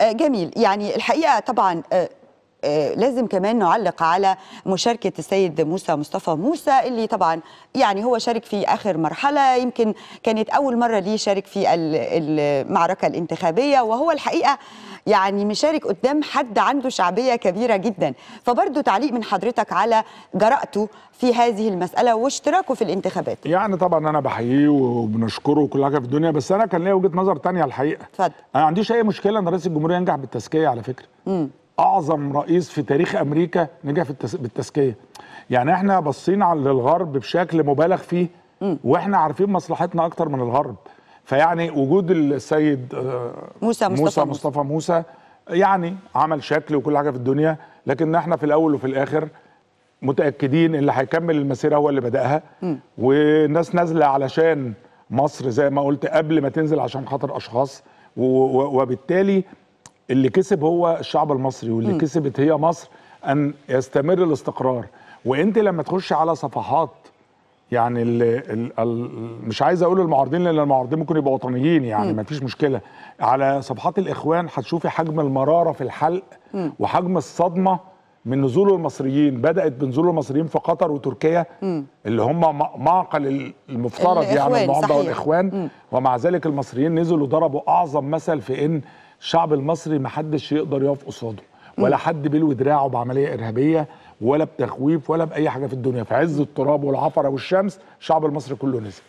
آه، جميل يعني الحقيقه طبعا آه، آه، لازم كمان نعلق على مشاركة السيد موسى مصطفى موسى اللي طبعا يعني هو شارك في آخر مرحلة يمكن كانت أول مرة ليه شارك في المعركة الانتخابية وهو الحقيقة يعني مشارك قدام حد عنده شعبية كبيرة جدا فبرضه تعليق من حضرتك على جرأته في هذه المسألة واشتراكه في الانتخابات يعني طبعا أنا بحييه وبنشكره وكل حاجة في الدنيا بس أنا كان ليا وجهة نظر تانية الحقيقة اتفضل أنا ما عنديش أي مشكلة إن رئيس الجمهورية ينجح بالتزكية على فكرة م. اعظم رئيس في تاريخ امريكا نجح في التس... بالتزكيه يعني احنا على الغرب بشكل مبالغ فيه واحنا عارفين مصلحتنا اكتر من الغرب فيعني وجود السيد آه، موسى, مصطفى موسى, مصطفى موسى يعني عمل شكل وكل حاجه في الدنيا لكن احنا في الاول وفي الاخر متاكدين اللي هيكمل المسيره هو اللي بداها م. والناس نازله علشان مصر زي ما قلت قبل ما تنزل عشان خاطر اشخاص وبالتالي اللي كسب هو الشعب المصري واللي م. كسبت هي مصر ان يستمر الاستقرار وانت لما تخش على صفحات يعني الـ الـ الـ مش عايز اقول المعارضين لان المعارضين ممكن يبقوا وطنيين يعني ما فيش مشكله على صفحات الاخوان هتشوفي حجم المراره في الحلق م. وحجم الصدمه من نزول المصريين بدات بنزول المصريين في قطر وتركيا م. اللي هم معقل المفترض يعني النهارده والاخوان م. ومع ذلك المصريين نزلوا ضربوا اعظم مثل في ان الشعب المصري ما حدش يقدر يقف قصاده ولا حد بيلوي دراعه بعمليه ارهابيه ولا بتخويف ولا باي حاجه في الدنيا في عز التراب والعفره والشمس الشعب المصري كله نزل